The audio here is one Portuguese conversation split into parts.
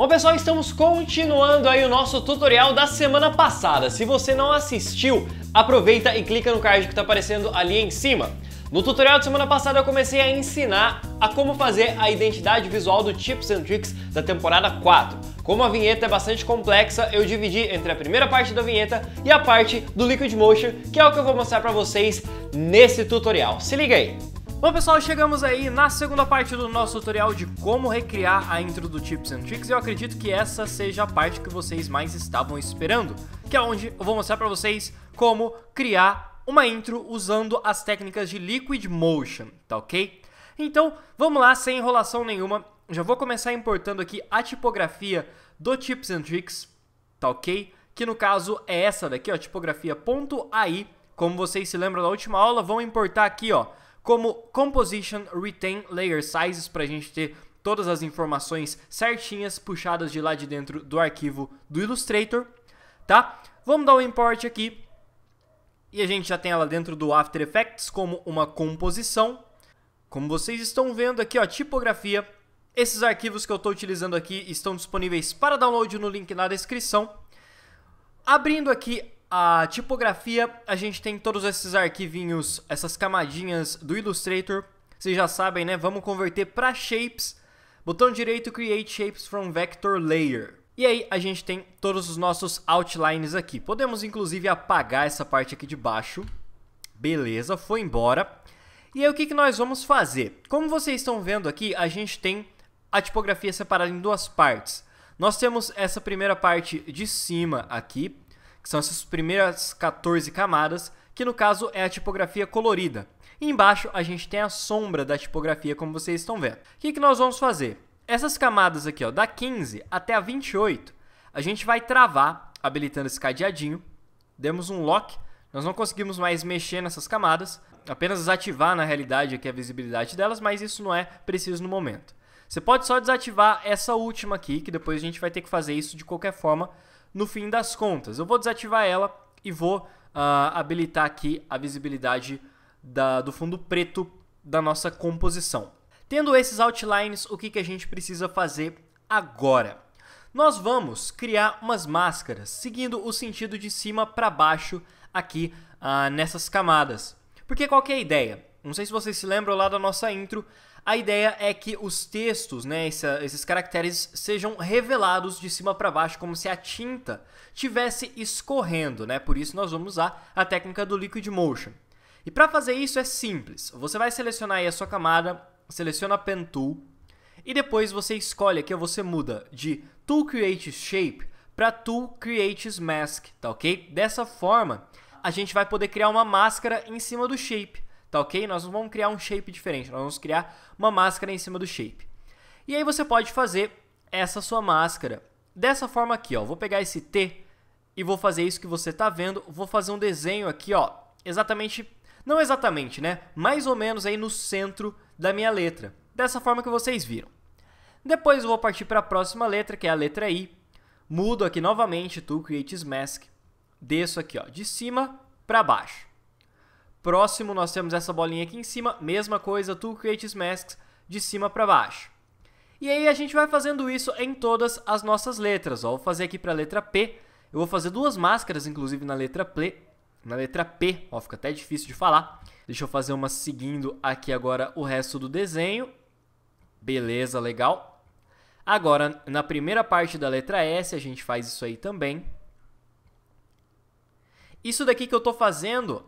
Bom pessoal, estamos continuando aí o nosso tutorial da semana passada. Se você não assistiu, aproveita e clica no card que está aparecendo ali em cima. No tutorial de semana passada eu comecei a ensinar a como fazer a identidade visual do Tips and Tricks da temporada 4. Como a vinheta é bastante complexa, eu dividi entre a primeira parte da vinheta e a parte do Liquid Motion, que é o que eu vou mostrar para vocês nesse tutorial. Se liga aí! Bom pessoal, chegamos aí na segunda parte do nosso tutorial de como recriar a intro do Tips and Tricks e eu acredito que essa seja a parte que vocês mais estavam esperando, que é onde eu vou mostrar para vocês como criar uma intro usando as técnicas de Liquid Motion, tá ok? Então, vamos lá, sem enrolação nenhuma, já vou começar importando aqui a tipografia do Tips and Tricks, tá ok? Que no caso é essa daqui, ó, tipografia.ai, como vocês se lembram da última aula, vão importar aqui, ó, como Composition Retain Layer Sizes para a gente ter todas as informações certinhas puxadas de lá de dentro do arquivo do Illustrator, tá? Vamos dar o um import aqui e a gente já tem ela dentro do After Effects como uma composição. Como vocês estão vendo aqui, ó, tipografia. Esses arquivos que eu estou utilizando aqui estão disponíveis para download no link na descrição. Abrindo aqui a tipografia, a gente tem todos esses arquivinhos, essas camadinhas do Illustrator. Vocês já sabem, né? Vamos converter para shapes. Botão direito, Create Shapes from Vector Layer. E aí a gente tem todos os nossos outlines aqui. Podemos inclusive apagar essa parte aqui de baixo. Beleza, foi embora. E aí o que, que nós vamos fazer? Como vocês estão vendo aqui, a gente tem a tipografia separada em duas partes. Nós temos essa primeira parte de cima aqui, que são essas primeiras 14 camadas, que no caso é a tipografia colorida. E embaixo a gente tem a sombra da tipografia, como vocês estão vendo. O que, que nós vamos fazer? Essas camadas aqui, ó, da 15 até a 28, a gente vai travar, habilitando esse cadeadinho. Demos um lock, nós não conseguimos mais mexer nessas camadas, apenas desativar na realidade aqui a visibilidade delas, mas isso não é preciso no momento. Você pode só desativar essa última aqui, que depois a gente vai ter que fazer isso de qualquer forma, no fim das contas. Eu vou desativar ela e vou uh, habilitar aqui a visibilidade da, do fundo preto da nossa composição. Tendo esses outlines, o que, que a gente precisa fazer agora? Nós vamos criar umas máscaras, seguindo o sentido de cima para baixo aqui uh, nessas camadas. Porque qual é a ideia? Não sei se vocês se lembram lá da nossa intro, a ideia é que os textos, né, essa, esses caracteres, sejam revelados de cima para baixo, como se a tinta tivesse escorrendo, né? Por isso nós vamos usar a técnica do Liquid Motion. E para fazer isso é simples. Você vai selecionar aí a sua camada, seleciona a Pen Tool, e depois você escolhe aqui, você muda de Tool Create Shape para Tool Creates Mask, tá ok? Dessa forma, a gente vai poder criar uma máscara em cima do shape tá ok? Nós não vamos criar um shape diferente, nós vamos criar uma máscara em cima do shape. E aí você pode fazer essa sua máscara dessa forma aqui, ó. Vou pegar esse T e vou fazer isso que você está vendo. Vou fazer um desenho aqui, ó, exatamente, não exatamente, né? Mais ou menos aí no centro da minha letra, dessa forma que vocês viram. Depois eu vou partir para a próxima letra, que é a letra I. Mudo aqui novamente, Tool Creates Mask. Desço aqui, ó, de cima para baixo. Próximo, nós temos essa bolinha aqui em cima, mesma coisa, Tool Creates Masks, de cima para baixo. E aí a gente vai fazendo isso em todas as nossas letras, ó. Vou fazer aqui para a letra P, eu vou fazer duas máscaras, inclusive, na letra P, na letra P, ó, fica até difícil de falar. Deixa eu fazer uma seguindo aqui agora o resto do desenho. Beleza, legal. Agora, na primeira parte da letra S, a gente faz isso aí também. Isso daqui que eu estou fazendo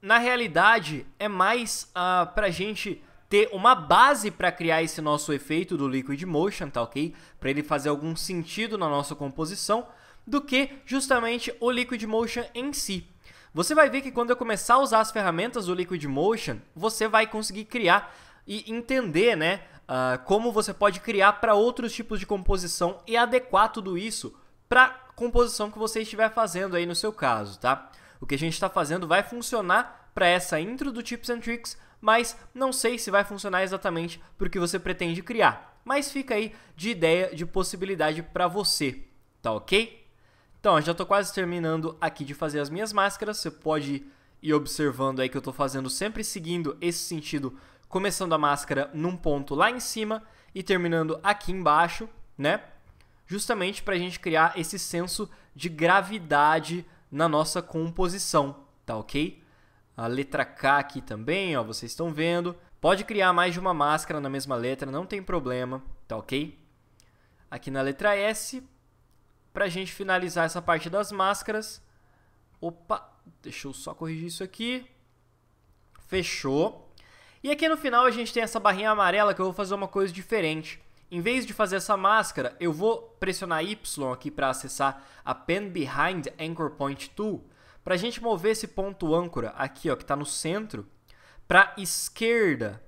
na realidade, é mais uh, pra gente ter uma base para criar esse nosso efeito do Liquid Motion, tá ok? Para ele fazer algum sentido na nossa composição, do que justamente o Liquid Motion em si. Você vai ver que quando eu começar a usar as ferramentas do Liquid Motion, você vai conseguir criar e entender, né, uh, como você pode criar para outros tipos de composição e adequar tudo isso para composição que você estiver fazendo aí no seu caso, tá? O que a gente está fazendo vai funcionar para essa intro do Tips and Tricks, mas não sei se vai funcionar exatamente para o que você pretende criar. Mas fica aí de ideia, de possibilidade para você, tá ok? Então, já estou quase terminando aqui de fazer as minhas máscaras. Você pode ir observando aí que eu estou fazendo sempre seguindo esse sentido, começando a máscara num ponto lá em cima e terminando aqui embaixo, né? Justamente para a gente criar esse senso de gravidade na nossa composição, tá ok? A letra K aqui também, ó, vocês estão vendo. Pode criar mais de uma máscara na mesma letra, não tem problema, tá ok? Aqui na letra S, para a gente finalizar essa parte das máscaras. Opa, deixa eu só corrigir isso aqui. Fechou. E aqui no final a gente tem essa barrinha amarela que eu vou fazer uma coisa diferente. Em vez de fazer essa máscara, eu vou pressionar Y aqui para acessar a Pen Behind Anchor Point Tool, para a gente mover esse ponto âncora aqui, ó, que está no centro, para esquerda,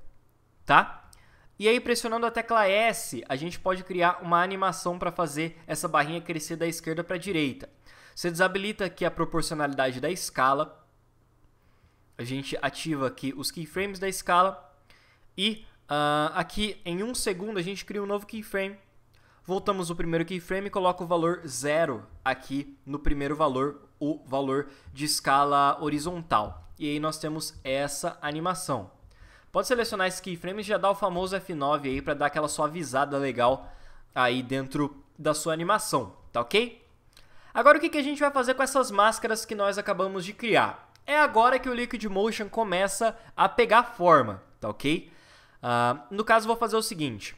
tá? E aí, pressionando a tecla S, a gente pode criar uma animação para fazer essa barrinha crescer da esquerda para a direita. Você desabilita aqui a proporcionalidade da escala, a gente ativa aqui os keyframes da escala e Uh, aqui, em um segundo, a gente cria um novo keyframe. Voltamos o primeiro keyframe e coloca o valor 0 aqui no primeiro valor, o valor de escala horizontal. E aí nós temos essa animação. Pode selecionar esse keyframe e já dar o famoso F9 aí para dar aquela suavizada legal aí dentro da sua animação, tá ok? Agora o que, que a gente vai fazer com essas máscaras que nós acabamos de criar? É agora que o Liquid Motion começa a pegar forma, tá ok? Uh, no caso, vou fazer o seguinte.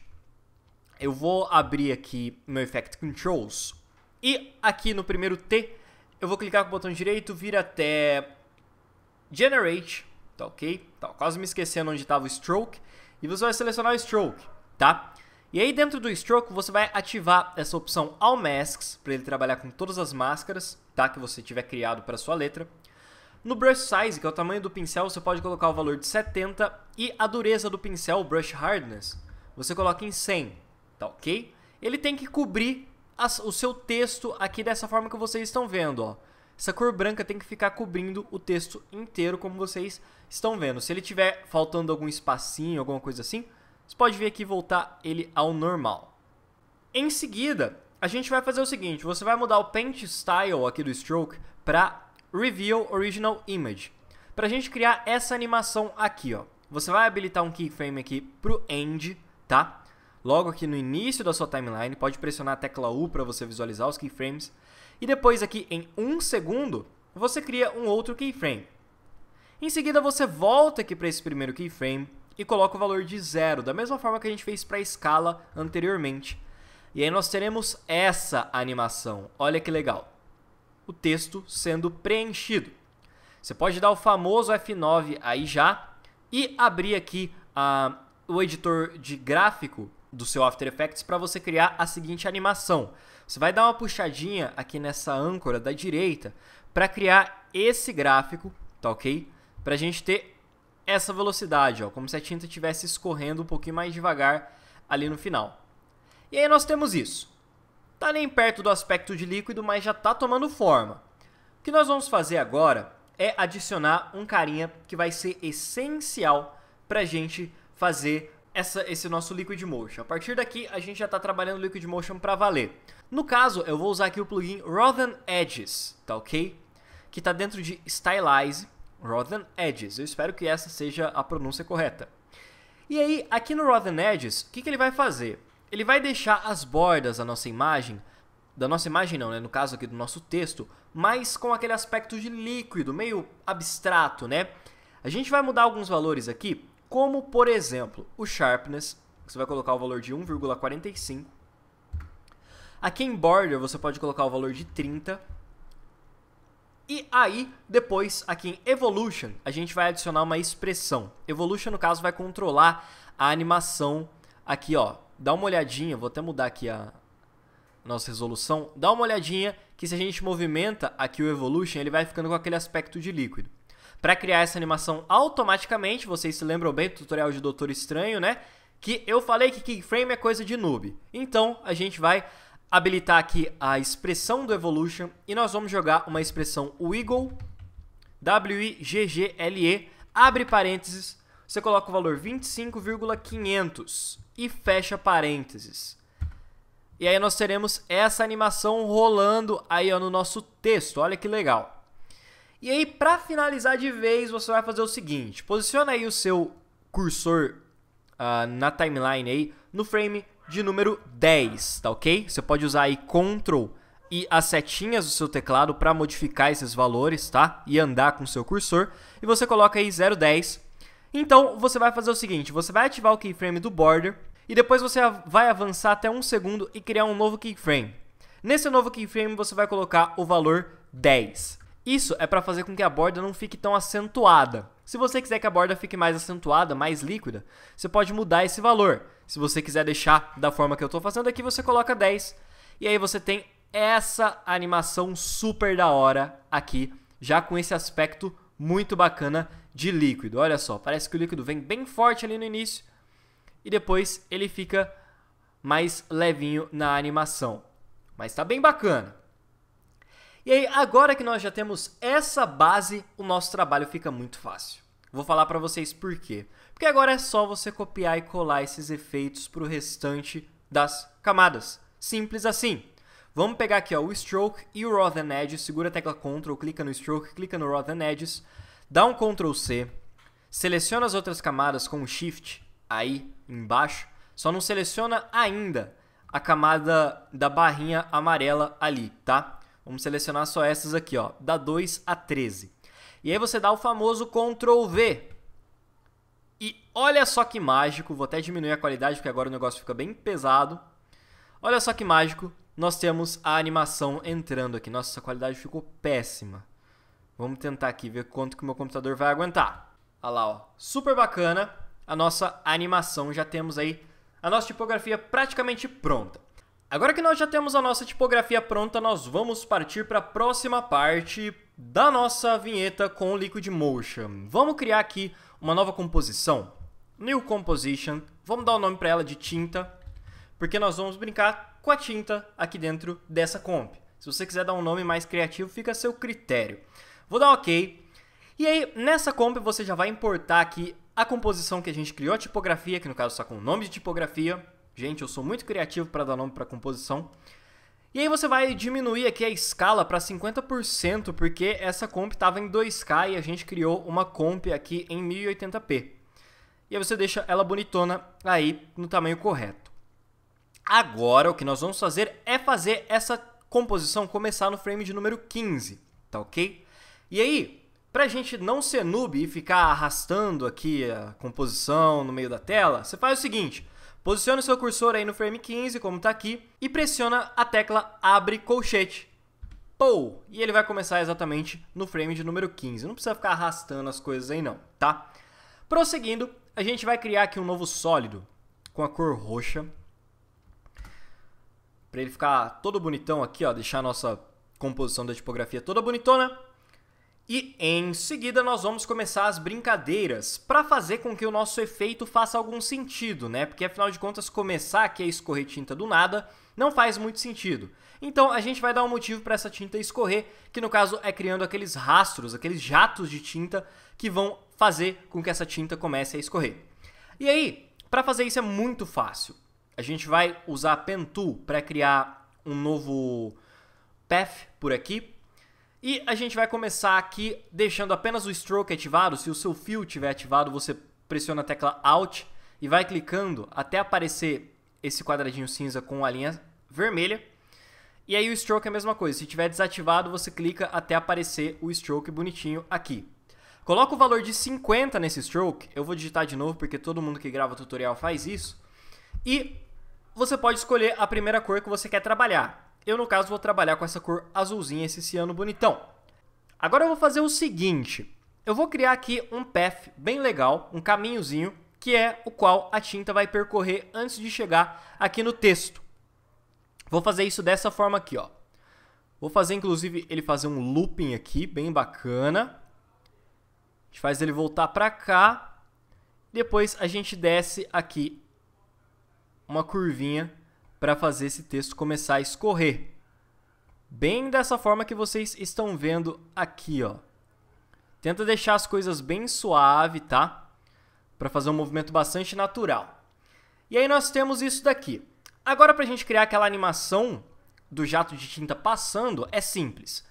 Eu vou abrir aqui meu Effect Controls. E aqui no primeiro T, eu vou clicar com o botão direito, vir até Generate, tá ok? Tá, quase me esquecendo onde estava o Stroke. E você vai selecionar o Stroke, tá? E aí dentro do Stroke, você vai ativar essa opção All Masks, para ele trabalhar com todas as máscaras, tá? Que você tiver criado para sua letra. No brush size, que é o tamanho do pincel, você pode colocar o valor de 70 e a dureza do pincel, o brush hardness, você coloca em 100, tá ok? Ele tem que cobrir as, o seu texto aqui dessa forma que vocês estão vendo, ó. Essa cor branca tem que ficar cobrindo o texto inteiro, como vocês estão vendo. Se ele tiver faltando algum espacinho, alguma coisa assim, você pode vir aqui e voltar ele ao normal. Em seguida, a gente vai fazer o seguinte, você vai mudar o Paint Style aqui do Stroke para Reveal Original Image. Para a gente criar essa animação aqui, ó, você vai habilitar um keyframe aqui pro end, tá? Logo aqui no início da sua timeline, pode pressionar a tecla U para você visualizar os keyframes. E depois aqui em 1 um segundo, você cria um outro keyframe. Em seguida você volta aqui para esse primeiro keyframe e coloca o valor de zero, da mesma forma que a gente fez para a escala anteriormente. E aí nós teremos essa animação, olha que legal o texto sendo preenchido. Você pode dar o famoso F9 aí já e abrir aqui a ah, o editor de gráfico do seu After Effects para você criar a seguinte animação. Você vai dar uma puxadinha aqui nessa âncora da direita para criar esse gráfico, tá ok? Para a gente ter essa velocidade, ó, como se a tinta estivesse escorrendo um pouquinho mais devagar ali no final. E aí nós temos isso. Tá nem perto do aspecto de líquido, mas já tá tomando forma. O que nós vamos fazer agora é adicionar um carinha que vai ser essencial para a gente fazer essa, esse nosso Liquid Motion. A partir daqui, a gente já está trabalhando o Liquid Motion para valer. No caso, eu vou usar aqui o plugin Rotten Edges, tá ok? Que está dentro de Stylize Rotten Edges. Eu espero que essa seja a pronúncia correta. E aí, aqui no Rotten Edges, o que, que ele vai fazer? Ele vai deixar as bordas da nossa imagem, da nossa imagem não, né, no caso aqui do nosso texto, mas com aquele aspecto de líquido, meio abstrato, né? A gente vai mudar alguns valores aqui, como por exemplo, o sharpness, você vai colocar o valor de 1,45. Aqui em border você pode colocar o valor de 30. E aí, depois, aqui em Evolution, a gente vai adicionar uma expressão. Evolution, no caso, vai controlar a animação aqui, ó, dá uma olhadinha, vou até mudar aqui a nossa resolução, dá uma olhadinha que se a gente movimenta aqui o Evolution, ele vai ficando com aquele aspecto de líquido. Para criar essa animação automaticamente, vocês se lembram bem do tutorial de Doutor Estranho, né? Que eu falei que keyframe é coisa de noob. Então, a gente vai habilitar aqui a expressão do Evolution e nós vamos jogar uma expressão wiggle, W-I-G-G-L-E, abre parênteses, você coloca o valor 25,500 e fecha parênteses. E aí nós teremos essa animação rolando aí ó, no nosso texto, olha que legal. E aí para finalizar de vez, você vai fazer o seguinte, posiciona aí o seu cursor uh, na timeline aí no frame de número 10, tá ok? Você pode usar aí Ctrl e as setinhas do seu teclado para modificar esses valores, tá? E andar com o seu cursor. E você coloca aí 010 então, você vai fazer o seguinte, você vai ativar o keyframe do border e depois você vai avançar até um segundo e criar um novo keyframe. Nesse novo keyframe, você vai colocar o valor 10. Isso é para fazer com que a borda não fique tão acentuada. Se você quiser que a borda fique mais acentuada, mais líquida, você pode mudar esse valor. Se você quiser deixar da forma que eu estou fazendo aqui, você coloca 10. E aí você tem essa animação super da hora aqui, já com esse aspecto muito bacana de líquido. Olha só, parece que o líquido vem bem forte ali no início e depois ele fica mais levinho na animação. Mas está bem bacana. E aí, agora que nós já temos essa base, o nosso trabalho fica muito fácil. Vou falar para vocês por quê. Porque agora é só você copiar e colar esses efeitos para o restante das camadas. Simples assim. Vamos pegar aqui ó, o Stroke e o rather Edges, segura a tecla Ctrl, clica no Stroke, clica no rather Edges dá um Ctrl C, seleciona as outras camadas com o Shift aí embaixo, só não seleciona ainda a camada da barrinha amarela ali, tá? Vamos selecionar só essas aqui, ó, da 2 a 13. E aí você dá o famoso Ctrl V. E olha só que mágico, vou até diminuir a qualidade porque agora o negócio fica bem pesado. Olha só que mágico, nós temos a animação entrando aqui. Nossa, essa qualidade ficou péssima. Vamos tentar aqui ver quanto que o meu computador vai aguentar. Olha lá, ó. super bacana a nossa animação. Já temos aí a nossa tipografia praticamente pronta. Agora que nós já temos a nossa tipografia pronta, nós vamos partir para a próxima parte da nossa vinheta com o Motion. Vamos criar aqui uma nova composição, New Composition, vamos dar o nome para ela de tinta, porque nós vamos brincar com a tinta aqui dentro dessa comp. Se você quiser dar um nome mais criativo, fica a seu critério. Vou dar OK. E aí, nessa comp, você já vai importar aqui a composição que a gente criou, a tipografia, que no caso está com o nome de tipografia. Gente, eu sou muito criativo para dar nome para composição. E aí você vai diminuir aqui a escala para 50%, porque essa comp estava em 2K e a gente criou uma comp aqui em 1080p. E aí você deixa ela bonitona aí no tamanho correto. Agora o que nós vamos fazer é fazer essa composição começar no frame de número 15, tá ok? E aí, pra gente não ser noob e ficar arrastando aqui a composição no meio da tela, você faz o seguinte, posiciona o seu cursor aí no frame 15, como tá aqui, e pressiona a tecla abre colchete. Pou! E ele vai começar exatamente no frame de número 15. Não precisa ficar arrastando as coisas aí não, tá? Prosseguindo, a gente vai criar aqui um novo sólido com a cor roxa. Para ele ficar todo bonitão aqui, ó, deixar a nossa composição da tipografia toda bonitona. E em seguida nós vamos começar as brincadeiras para fazer com que o nosso efeito faça algum sentido, né? Porque afinal de contas começar aqui a é escorrer tinta do nada não faz muito sentido. Então a gente vai dar um motivo para essa tinta escorrer, que no caso é criando aqueles rastros, aqueles jatos de tinta que vão fazer com que essa tinta comece a escorrer. E aí, para fazer isso é muito fácil. A gente vai usar Pen Tool para criar um novo path por aqui e a gente vai começar aqui deixando apenas o stroke ativado. Se o seu fio estiver ativado, você pressiona a tecla Alt e vai clicando até aparecer esse quadradinho cinza com a linha vermelha. E aí o stroke é a mesma coisa. Se tiver desativado, você clica até aparecer o stroke bonitinho aqui. Coloca o valor de 50 nesse stroke. Eu vou digitar de novo porque todo mundo que grava tutorial faz isso. E você pode escolher a primeira cor que você quer trabalhar. Eu, no caso, vou trabalhar com essa cor azulzinha, esse ciano bonitão. Agora eu vou fazer o seguinte. Eu vou criar aqui um path bem legal, um caminhozinho, que é o qual a tinta vai percorrer antes de chegar aqui no texto. Vou fazer isso dessa forma aqui, ó. Vou fazer, inclusive, ele fazer um looping aqui, bem bacana. A gente faz ele voltar para cá. Depois a gente desce aqui uma curvinha para fazer esse texto começar a escorrer. Bem dessa forma que vocês estão vendo aqui, ó. Tenta deixar as coisas bem suave, tá? Para fazer um movimento bastante natural. E aí nós temos isso daqui. Agora para a gente criar aquela animação do jato de tinta passando, é simples.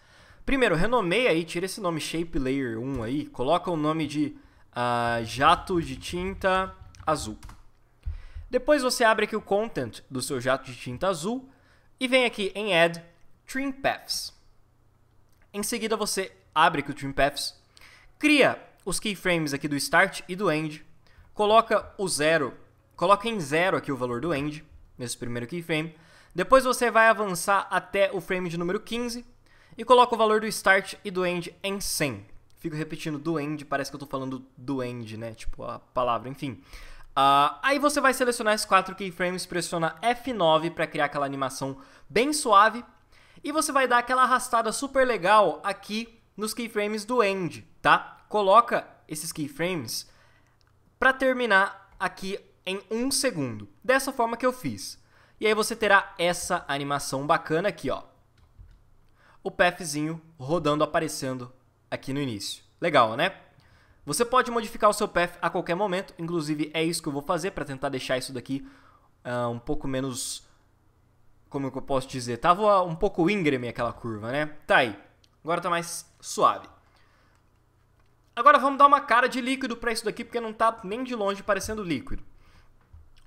Primeiro, renomeia aí, tira esse nome Shape Layer 1 aí, coloca o nome de uh, jato de tinta azul. Depois você abre aqui o content do seu jato de tinta azul e vem aqui em Add Trim Paths. Em seguida você abre aqui o Trim Paths, cria os keyframes aqui do Start e do End, coloca o zero, coloca em zero aqui o valor do End, nesse primeiro keyframe. Depois você vai avançar até o frame de número 15 e coloca o valor do Start e do End em 100. Fico repetindo do End, parece que eu estou falando do End, né? Tipo, a palavra, enfim. Uh, aí você vai selecionar esses quatro keyframes, pressiona F9 para criar aquela animação bem suave. E você vai dar aquela arrastada super legal aqui nos keyframes do End, tá? Coloca esses keyframes para terminar aqui em um segundo. Dessa forma que eu fiz. E aí você terá essa animação bacana aqui, ó. O pathzinho rodando, aparecendo aqui no início. Legal, né? Você pode modificar o seu path a qualquer momento, inclusive é isso que eu vou fazer para tentar deixar isso daqui uh, um pouco menos como eu posso dizer, tava um pouco íngreme aquela curva, né? Tá aí. Agora tá mais suave. Agora vamos dar uma cara de líquido para isso daqui, porque não tá nem de longe parecendo líquido.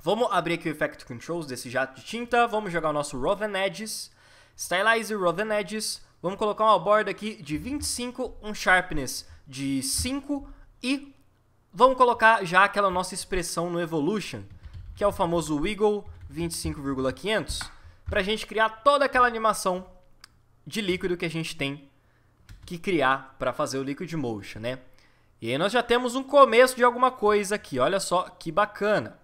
Vamos abrir aqui o Effect Controls desse jato de tinta, vamos jogar o nosso Roven Edges, Stylize Roven Edges, vamos colocar uma borda aqui de 25, um Sharpness de 5 e vamos colocar já aquela nossa expressão no Evolution, que é o famoso Wiggle 25,500, para a gente criar toda aquela animação de líquido que a gente tem que criar para fazer o Liquid Motion, né? E aí nós já temos um começo de alguma coisa aqui, olha só que bacana.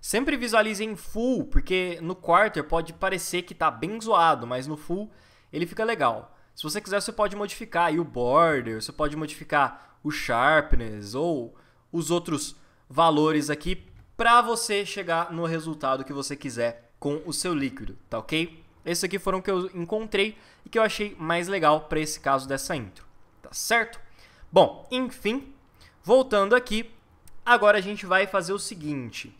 Sempre visualize em full, porque no quarter pode parecer que está bem zoado, mas no full ele fica legal. Se você quiser, você pode modificar aí o border, você pode modificar o sharpness ou os outros valores aqui para você chegar no resultado que você quiser com o seu líquido, tá ok? Esses aqui foram que eu encontrei e que eu achei mais legal para esse caso dessa intro, tá certo? Bom, enfim, voltando aqui, agora a gente vai fazer o seguinte.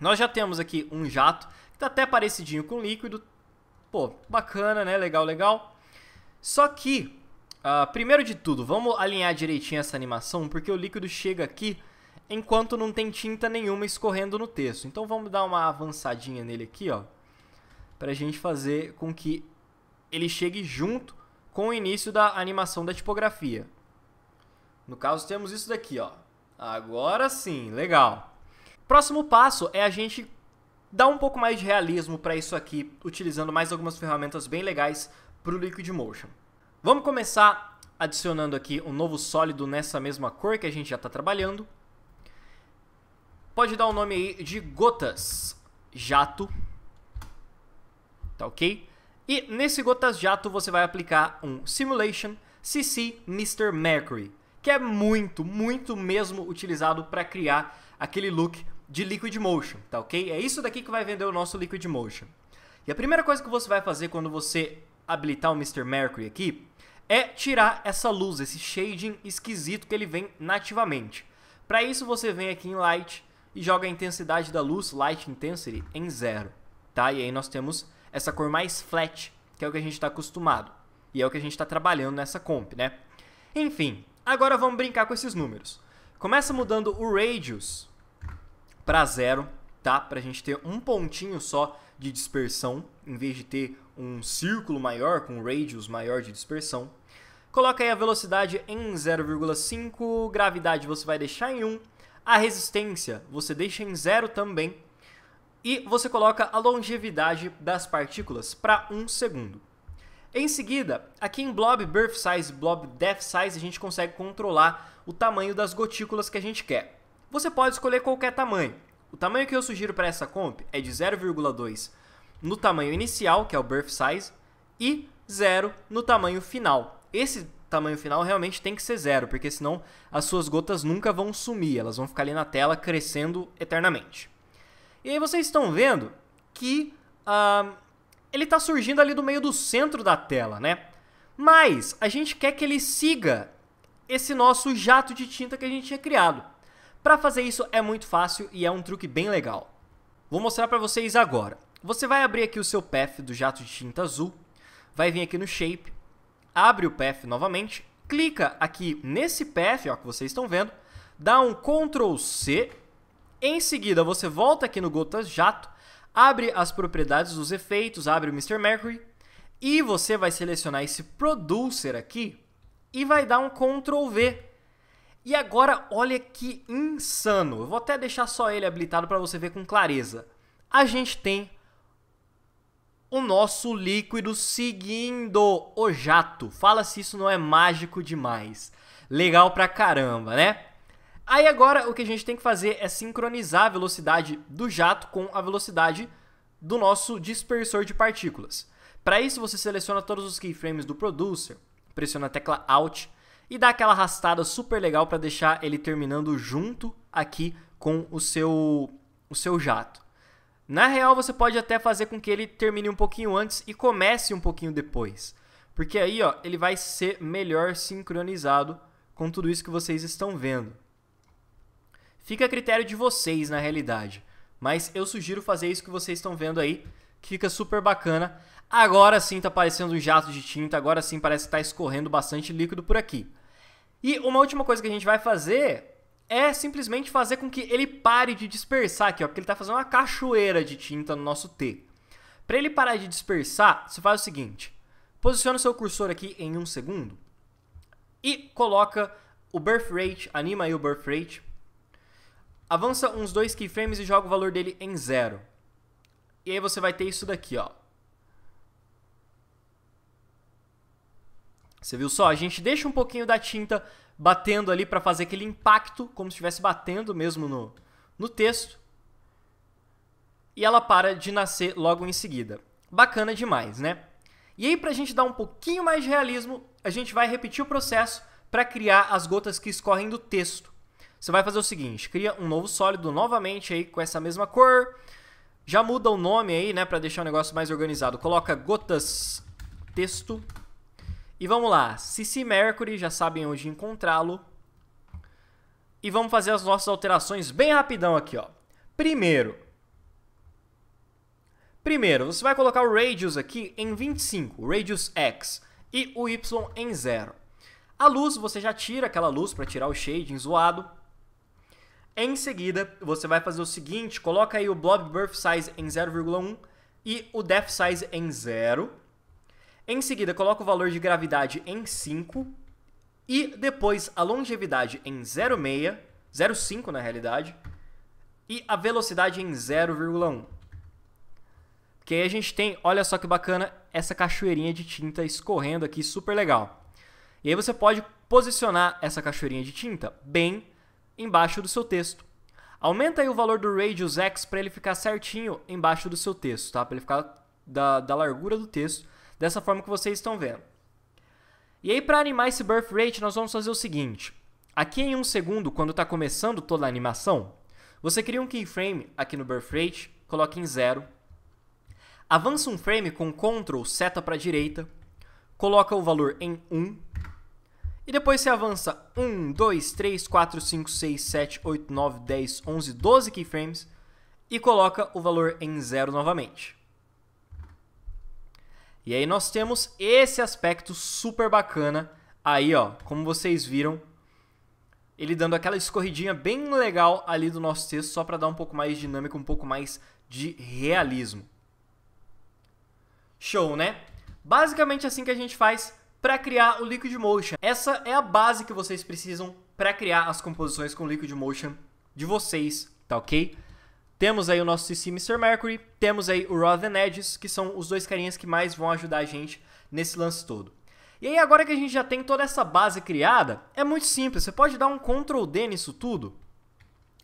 Nós já temos aqui um jato que tá até parecidinho com líquido. Pô, bacana, né? Legal, legal. Só que Uh, primeiro de tudo, vamos alinhar direitinho essa animação, porque o líquido chega aqui enquanto não tem tinta nenhuma escorrendo no texto. Então vamos dar uma avançadinha nele aqui, ó, para a gente fazer com que ele chegue junto com o início da animação da tipografia. No caso, temos isso daqui, ó. Agora sim, legal. Próximo passo é a gente dar um pouco mais de realismo para isso aqui, utilizando mais algumas ferramentas bem legais para o Liquid Motion. Vamos começar adicionando aqui um novo sólido nessa mesma cor que a gente já está trabalhando. Pode dar o um nome aí de gotas jato, tá ok? E nesse gotas jato você vai aplicar um Simulation CC Mr. Mercury, que é muito, muito mesmo utilizado para criar aquele look de Liquid Motion, tá ok? É isso daqui que vai vender o nosso Liquid Motion. E a primeira coisa que você vai fazer quando você habilitar o Mr. Mercury aqui é tirar essa luz, esse shading esquisito que ele vem nativamente. Para isso você vem aqui em Light e joga a intensidade da luz, Light Intensity, em zero, tá? E aí nós temos essa cor mais flat, que é o que a gente está acostumado. E é o que a gente está trabalhando nessa comp, né? Enfim, agora vamos brincar com esses números. Começa mudando o radius para zero, tá? Para a gente ter um pontinho só de dispersão, em vez de ter um círculo maior, com um radius maior de dispersão. Coloca aí a velocidade em 0,5, gravidade você vai deixar em 1, a resistência você deixa em 0 também, e você coloca a longevidade das partículas para 1 um segundo. Em seguida, aqui em Blob Birth Size e Blob Death Size, a gente consegue controlar o tamanho das gotículas que a gente quer. Você pode escolher qualquer tamanho, o tamanho que eu sugiro para essa comp é de 0,2 no tamanho inicial, que é o birth size, e 0 no tamanho final. Esse tamanho final realmente tem que ser zero, porque senão as suas gotas nunca vão sumir, elas vão ficar ali na tela crescendo eternamente. E aí vocês estão vendo que uh, ele está surgindo ali do meio do centro da tela, né? Mas a gente quer que ele siga esse nosso jato de tinta que a gente tinha criado. Para fazer isso é muito fácil e é um truque bem legal. Vou mostrar para vocês agora. Você vai abrir aqui o seu path do jato de tinta azul, vai vir aqui no shape, abre o path novamente, clica aqui nesse path ó, que vocês estão vendo, dá um Ctrl C, em seguida você volta aqui no gotas jato, abre as propriedades dos efeitos, abre o Mr. Mercury, e você vai selecionar esse producer aqui e vai dar um Ctrl V e agora olha que insano. Eu vou até deixar só ele habilitado para você ver com clareza. A gente tem o nosso líquido seguindo o jato. Fala se isso não é mágico demais. Legal pra caramba, né? Aí agora o que a gente tem que fazer é sincronizar a velocidade do jato com a velocidade do nosso dispersor de partículas. Para isso você seleciona todos os keyframes do producer, pressiona a tecla Alt e dá aquela arrastada super legal para deixar ele terminando junto aqui com o seu o seu jato. Na real, você pode até fazer com que ele termine um pouquinho antes e comece um pouquinho depois, porque aí, ó, ele vai ser melhor sincronizado com tudo isso que vocês estão vendo. Fica a critério de vocês, na realidade, mas eu sugiro fazer isso que vocês estão vendo aí fica super bacana. Agora sim está aparecendo um jato de tinta, agora sim parece que está escorrendo bastante líquido por aqui. E uma última coisa que a gente vai fazer é simplesmente fazer com que ele pare de dispersar aqui, ó, porque ele está fazendo uma cachoeira de tinta no nosso T. Para ele parar de dispersar, você faz o seguinte: posiciona o seu cursor aqui em um segundo e coloca o birth rate, anima aí o birth rate, avança uns dois keyframes e joga o valor dele em zero. E aí você vai ter isso daqui, ó. Você viu só? A gente deixa um pouquinho da tinta batendo ali para fazer aquele impacto, como se estivesse batendo mesmo no, no texto. E ela para de nascer logo em seguida. Bacana demais, né? E aí, para a gente dar um pouquinho mais de realismo, a gente vai repetir o processo para criar as gotas que escorrem do texto. Você vai fazer o seguinte, cria um novo sólido novamente aí com essa mesma cor, já muda o nome aí, né, para deixar o negócio mais organizado. Coloca gotas texto. E vamos lá, Cici Mercury, já sabem onde encontrá-lo. E vamos fazer as nossas alterações bem rapidão aqui, ó. Primeiro, Primeiro, você vai colocar o radius aqui em 25, radius x, e o y em 0. A luz, você já tira aquela luz para tirar o shading zoado. Em seguida, você vai fazer o seguinte, coloca aí o blob birth size em 0,1 e o death size em 0. Em seguida, coloca o valor de gravidade em 5 e depois a longevidade em 0,6, 0,5 na realidade, e a velocidade em 0,1. Porque aí a gente tem, olha só que bacana, essa cachoeirinha de tinta escorrendo aqui, super legal. E aí você pode posicionar essa cachoeirinha de tinta bem embaixo do seu texto. Aumenta aí o valor do radius x para ele ficar certinho embaixo do seu texto, tá? Para ele ficar da, da largura do texto, dessa forma que vocês estão vendo. E aí, para animar esse birth rate, nós vamos fazer o seguinte. Aqui em um segundo, quando está começando toda a animação, você cria um keyframe aqui no birth rate, coloca em zero, avança um frame com Ctrl seta para a direita, coloca o valor em 1, um, e depois você avança 1, 2, 3, 4, 5, 6, 7, 8, 9, 10, 11, 12 keyframes e coloca o valor em zero novamente. E aí nós temos esse aspecto super bacana aí, ó, como vocês viram, ele dando aquela escorridinha bem legal ali do nosso texto só para dar um pouco mais dinâmico, um pouco mais de realismo. Show, né? Basicamente assim que a gente faz para criar o Motion. Essa é a base que vocês precisam para criar as composições com Motion de vocês, tá ok? Temos aí o nosso CC Mr. Mercury, temos aí o Rothen Edges, que são os dois carinhas que mais vão ajudar a gente nesse lance todo. E aí agora que a gente já tem toda essa base criada, é muito simples, você pode dar um Ctrl D nisso tudo.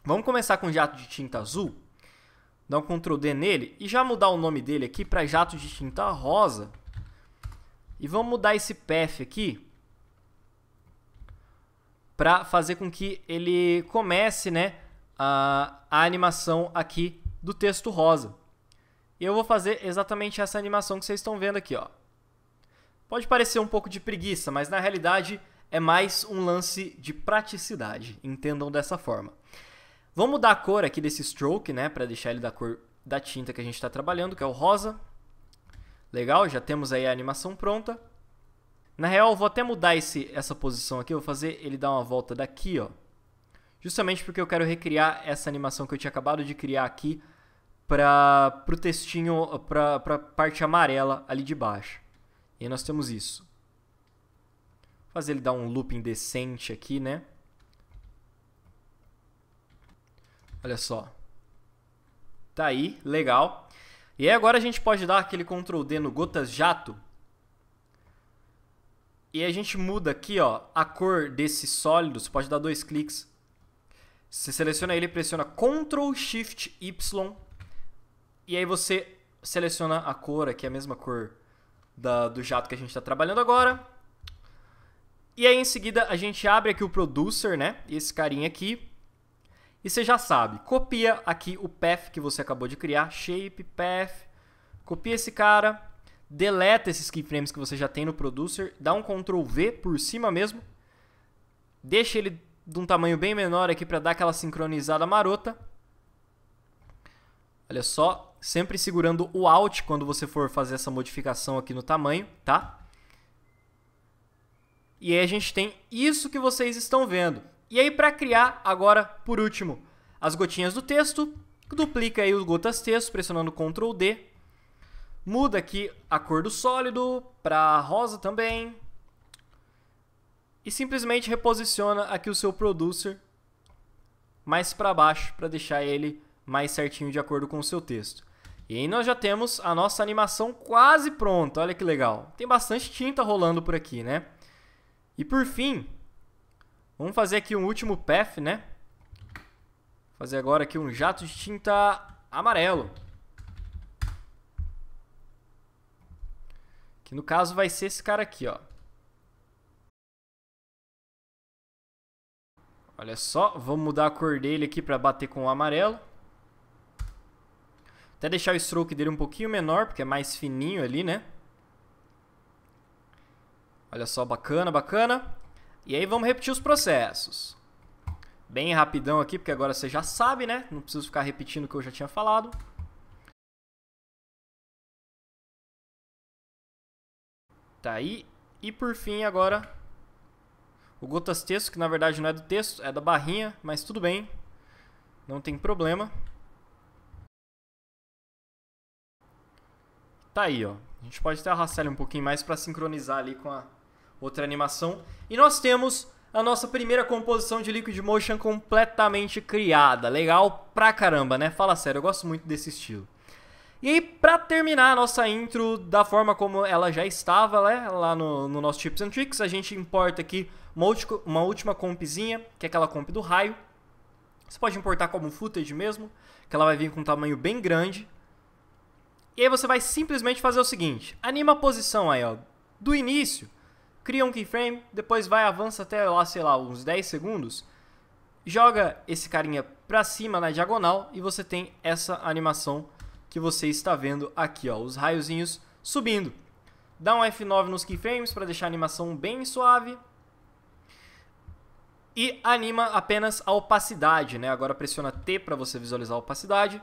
Vamos começar com o jato de tinta azul, dar um Ctrl D nele e já mudar o nome dele aqui para jato de tinta rosa. E vamos mudar esse path aqui para fazer com que ele comece né, a, a animação aqui do texto rosa. E eu vou fazer exatamente essa animação que vocês estão vendo aqui. Ó. Pode parecer um pouco de preguiça, mas na realidade é mais um lance de praticidade, entendam dessa forma. Vamos mudar a cor aqui desse stroke, né, para deixar ele da cor da tinta que a gente está trabalhando, que é o rosa. Legal, já temos aí a animação pronta. Na real, vou até mudar esse, essa posição aqui, vou fazer ele dar uma volta daqui, ó. Justamente porque eu quero recriar essa animação que eu tinha acabado de criar aqui para o textinho, para a parte amarela ali de baixo. E aí nós temos isso. Vou fazer ele dar um looping decente aqui, né? Olha só. Tá aí, legal. E aí agora a gente pode dar aquele Ctrl D no Gotas Jato. E a gente muda aqui ó, a cor desse sólido, você pode dar dois cliques. Você seleciona ele e pressiona Ctrl Shift Y. E aí você seleciona a cor, aqui a mesma cor da, do jato que a gente está trabalhando agora. E aí em seguida a gente abre aqui o Producer, né? Esse carinha aqui. E você já sabe, copia aqui o path que você acabou de criar, shape, path, copia esse cara, deleta esses keyframes que você já tem no producer, dá um Ctrl V por cima mesmo, deixa ele de um tamanho bem menor aqui para dar aquela sincronizada marota. Olha só, sempre segurando o Alt quando você for fazer essa modificação aqui no tamanho, tá? E aí a gente tem isso que vocês estão vendo. E aí, para criar, agora, por último, as gotinhas do texto, duplica aí os gotas texto pressionando Ctrl D, muda aqui a cor do sólido para rosa também, e simplesmente reposiciona aqui o seu producer mais para baixo para deixar ele mais certinho de acordo com o seu texto. E aí nós já temos a nossa animação quase pronta, olha que legal. Tem bastante tinta rolando por aqui, né? E por fim, Vamos fazer aqui um último path, né? Fazer agora aqui um jato de tinta amarelo. Que no caso vai ser esse cara aqui, ó. Olha só, vamos mudar a cor dele aqui para bater com o amarelo. Até deixar o stroke dele um pouquinho menor, porque é mais fininho ali, né? Olha só, bacana, bacana. E aí vamos repetir os processos. Bem rapidão aqui, porque agora você já sabe, né? Não preciso ficar repetindo o que eu já tinha falado. Tá aí. E por fim, agora, o gotas texto, que na verdade não é do texto, é da barrinha, mas tudo bem. Não tem problema. Tá aí, ó. A gente pode até arrastar ele um pouquinho mais para sincronizar ali com a outra animação. E nós temos a nossa primeira composição de Liquid Motion completamente criada. Legal pra caramba, né? Fala sério, eu gosto muito desse estilo. E aí, pra terminar a nossa intro da forma como ela já estava né, lá no, no nosso Chips and Tricks, a gente importa aqui uma, ultico, uma última compzinha, que é aquela comp do raio. Você pode importar como footage mesmo, que ela vai vir com um tamanho bem grande. E aí você vai simplesmente fazer o seguinte, anima a posição aí, ó, do início cria um keyframe, depois vai, avança até lá, sei lá, uns 10 segundos, joga esse carinha pra cima na diagonal e você tem essa animação que você está vendo aqui, ó, os raiozinhos subindo. Dá um F9 nos keyframes para deixar a animação bem suave. E anima apenas a opacidade, né? Agora pressiona T para você visualizar a opacidade.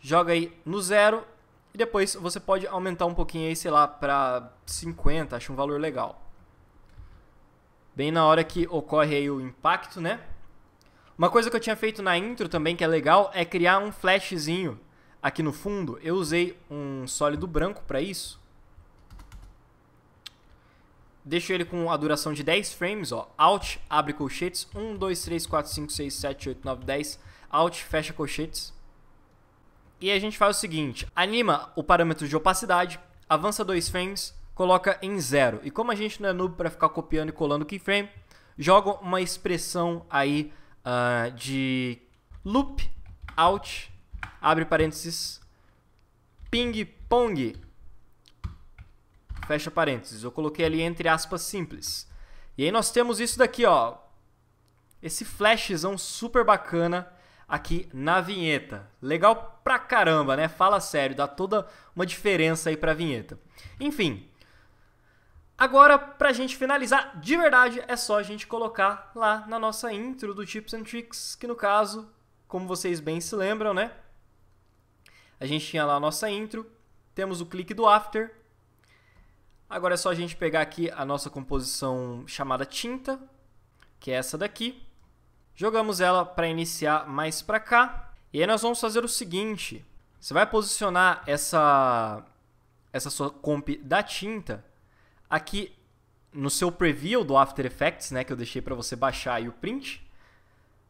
Joga aí no zero e depois você pode aumentar um pouquinho aí, sei lá, para 50, acho um valor legal. Bem na hora que ocorre aí o impacto, né? Uma coisa que eu tinha feito na intro também que é legal é criar um flashzinho aqui no fundo. Eu usei um sólido branco para isso. Deixo ele com a duração de 10 frames, ó. Alt, abre colchetes. 1, 2, 3, 4, 5, 6, 7, 8, 9, 10. Alt, fecha colchetes. E a gente faz o seguinte, anima o parâmetro de opacidade, avança dois frames, coloca em zero. E como a gente não é noob para ficar copiando e colando keyframe, joga uma expressão aí uh, de loop out, abre parênteses, ping pong, fecha parênteses. Eu coloquei ali entre aspas simples. E aí nós temos isso daqui, ó. Esse flashzão super bacana aqui na vinheta. Legal pra caramba, né? Fala sério, dá toda uma diferença aí pra vinheta. Enfim, Agora, para a gente finalizar, de verdade, é só a gente colocar lá na nossa intro do Tips and Tricks, que no caso, como vocês bem se lembram, né? A gente tinha lá a nossa intro, temos o clique do after. Agora é só a gente pegar aqui a nossa composição chamada tinta, que é essa daqui. Jogamos ela para iniciar mais para cá. E aí nós vamos fazer o seguinte. Você vai posicionar essa, essa sua comp da tinta aqui no seu preview do After Effects, né, que eu deixei para você baixar aí o print.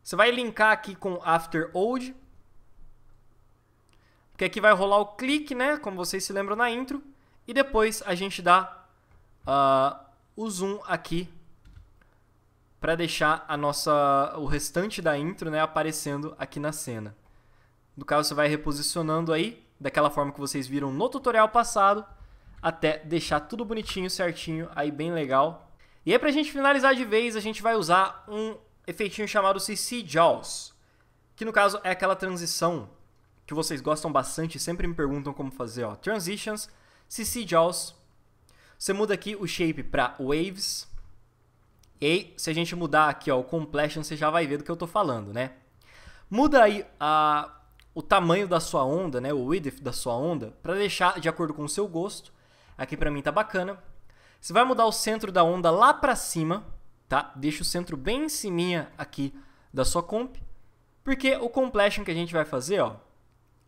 Você vai linkar aqui com After Old, porque aqui vai rolar o clique, né, como vocês se lembram na intro, e depois a gente dá uh, o zoom aqui para deixar a nossa o restante da intro, né, aparecendo aqui na cena. No caso, você vai reposicionando aí daquela forma que vocês viram no tutorial passado, até deixar tudo bonitinho, certinho, aí bem legal. E aí pra gente finalizar de vez, a gente vai usar um efeitinho chamado CC Jaws, que no caso é aquela transição que vocês gostam bastante, sempre me perguntam como fazer, ó. Transitions, CC Jaws. Você muda aqui o shape para Waves, e se a gente mudar aqui ó, o completion, você já vai ver do que eu estou falando, né? Muda aí a, o tamanho da sua onda, né, o width da sua onda, para deixar de acordo com o seu gosto. Aqui para mim tá bacana. Você vai mudar o centro da onda lá para cima, tá? Deixa o centro bem em cima aqui da sua comp, porque o completion que a gente vai fazer, ó,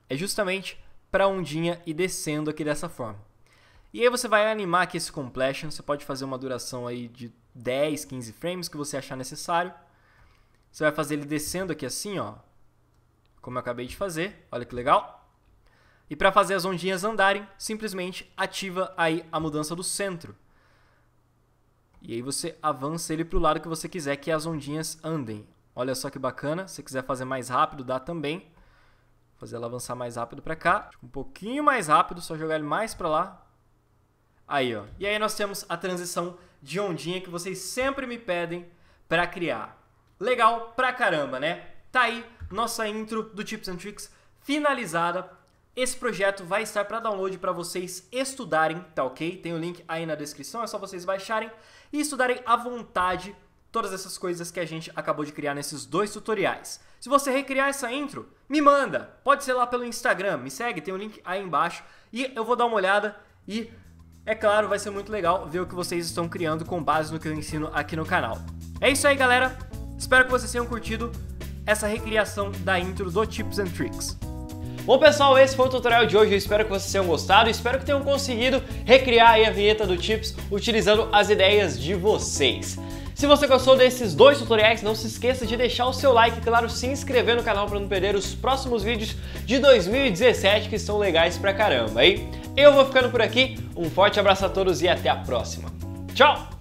é justamente para ondinha e descendo aqui dessa forma. E aí você vai animar aqui esse completion, você pode fazer uma duração aí de 10, 15 frames que você achar necessário. Você vai fazer ele descendo aqui assim, ó. Como eu acabei de fazer. Olha que legal. E para fazer as ondinhas andarem, simplesmente ativa aí a mudança do centro. E aí você avança ele para o lado que você quiser que as ondinhas andem. Olha só que bacana. Se quiser fazer mais rápido, dá também. Vou fazer ela avançar mais rápido para cá. Um pouquinho mais rápido, só jogar ele mais para lá. Aí, ó. E aí nós temos a transição de ondinha que vocês sempre me pedem para criar. Legal pra caramba, né? Tá aí nossa intro do Tips and Tricks finalizada. Esse projeto vai estar para download para vocês estudarem, tá ok? Tem o link aí na descrição, é só vocês baixarem e estudarem à vontade todas essas coisas que a gente acabou de criar nesses dois tutoriais. Se você recriar essa intro, me manda. Pode ser lá pelo Instagram, me segue, tem o um link aí embaixo e eu vou dar uma olhada e é claro, vai ser muito legal ver o que vocês estão criando com base no que eu ensino aqui no canal. É isso aí, galera. Espero que vocês tenham curtido essa recriação da intro do Tips and Tricks. Bom pessoal, esse foi o tutorial de hoje, eu espero que vocês tenham gostado, espero que tenham conseguido recriar a vinheta do Tips utilizando as ideias de vocês. Se você gostou desses dois tutoriais, não se esqueça de deixar o seu like e, claro, se inscrever no canal para não perder os próximos vídeos de 2017 que são legais pra caramba, aí. Eu vou ficando por aqui, um forte abraço a todos e até a próxima. Tchau!